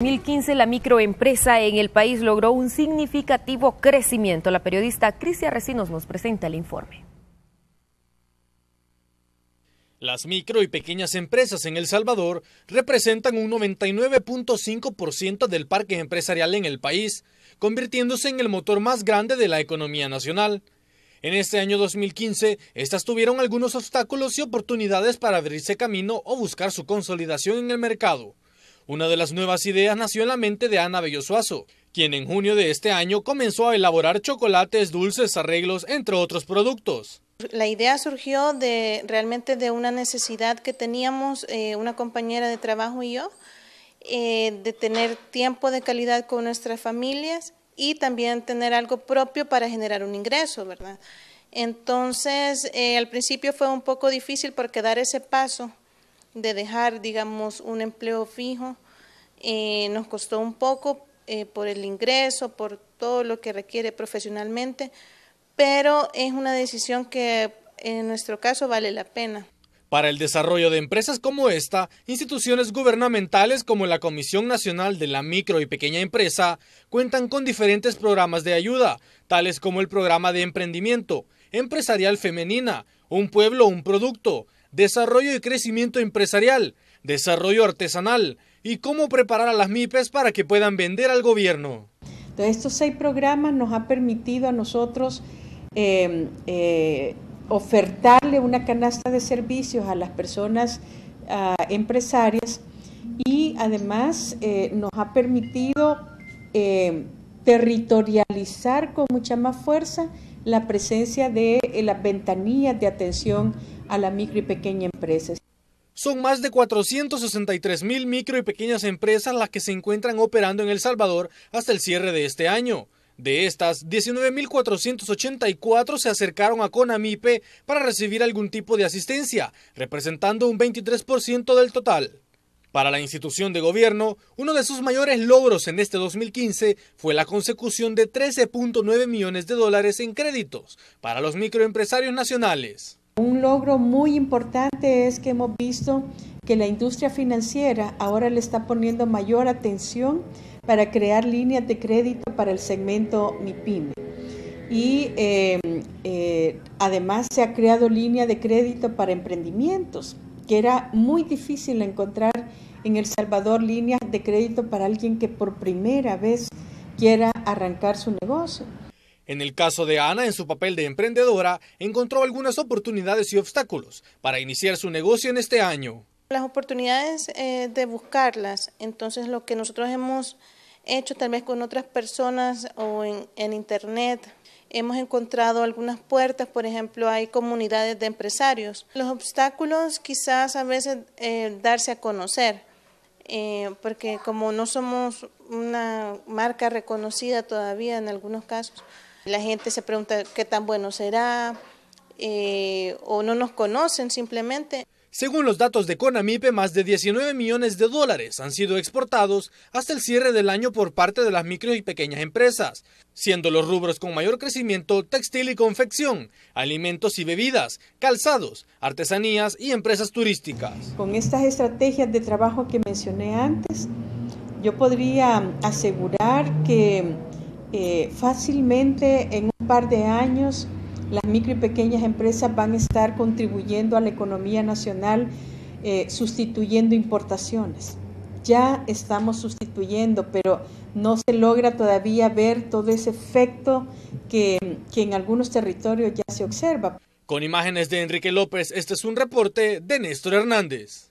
En 2015 la microempresa en el país logró un significativo crecimiento. La periodista Crisia Recinos nos presenta el informe. Las micro y pequeñas empresas en El Salvador representan un 99.5% del parque empresarial en el país, convirtiéndose en el motor más grande de la economía nacional. En este año 2015, estas tuvieron algunos obstáculos y oportunidades para abrirse camino o buscar su consolidación en el mercado. Una de las nuevas ideas nació en la mente de Ana Bellosuazo, quien en junio de este año comenzó a elaborar chocolates, dulces, arreglos, entre otros productos. La idea surgió realmente de una necesidad que teníamos eh, una compañera de trabajo y yo, eh, de tener tiempo de calidad con nuestras familias y también tener algo propio para generar un ingreso, ¿verdad? Entonces, eh, al principio fue un poco difícil porque dar ese paso de dejar, digamos, un empleo fijo. Eh, nos costó un poco eh, por el ingreso, por todo lo que requiere profesionalmente, pero es una decisión que en nuestro caso vale la pena. Para el desarrollo de empresas como esta, instituciones gubernamentales como la Comisión Nacional de la Micro y Pequeña Empresa cuentan con diferentes programas de ayuda, tales como el programa de emprendimiento, empresarial femenina, un pueblo, un producto, desarrollo y crecimiento empresarial, desarrollo artesanal y cómo preparar a las MIPES para que puedan vender al gobierno. estos seis programas nos ha permitido a nosotros eh, eh, ofertarle una canasta de servicios a las personas ah, empresarias y además eh, nos ha permitido territorializar con mucha más fuerza la presencia de eh, las ventanillas de atención a la micro y pequeña empresas. Son más de 463 mil micro y pequeñas empresas las que se encuentran operando en El Salvador hasta el cierre de este año. De estas, 19.484 se acercaron a CONAMIPE para recibir algún tipo de asistencia, representando un 23% del total. Para la institución de gobierno, uno de sus mayores logros en este 2015 fue la consecución de 13.9 millones de dólares en créditos para los microempresarios nacionales. Un logro muy importante es que hemos visto que la industria financiera ahora le está poniendo mayor atención para crear líneas de crédito para el segmento MIPYME. Y eh, eh, además se ha creado línea de crédito para emprendimientos que era muy difícil encontrar en El Salvador líneas de crédito para alguien que por primera vez quiera arrancar su negocio. En el caso de Ana, en su papel de emprendedora, encontró algunas oportunidades y obstáculos para iniciar su negocio en este año. Las oportunidades eh, de buscarlas, entonces lo que nosotros hemos hecho tal vez con otras personas o en, Internet. Hemos encontrado algunas puertas, por ejemplo, hay comunidades de empresarios. Los obstáculos quizás a veces eh, darse a conocer, eh, porque como no somos una marca reconocida todavía en algunos casos, la gente se pregunta qué tan bueno será eh, o no nos conocen simplemente. Según los datos de CONAMIPE, más de 19 millones de dólares han sido exportados hasta el cierre del año por parte de las micro y pequeñas empresas, siendo los rubros con mayor crecimiento textil y confección, alimentos y bebidas, calzados, artesanías y empresas turísticas. Con estas estrategias de trabajo que mencioné antes, yo podría asegurar que eh, fácilmente en un par de años las micro y pequeñas empresas van a estar contribuyendo a la economía nacional eh, sustituyendo importaciones. Ya estamos sustituyendo, pero no se logra todavía ver todo ese efecto que, que en algunos territorios ya se observa. Con imágenes de Enrique López, este es un reporte de Néstor Hernández.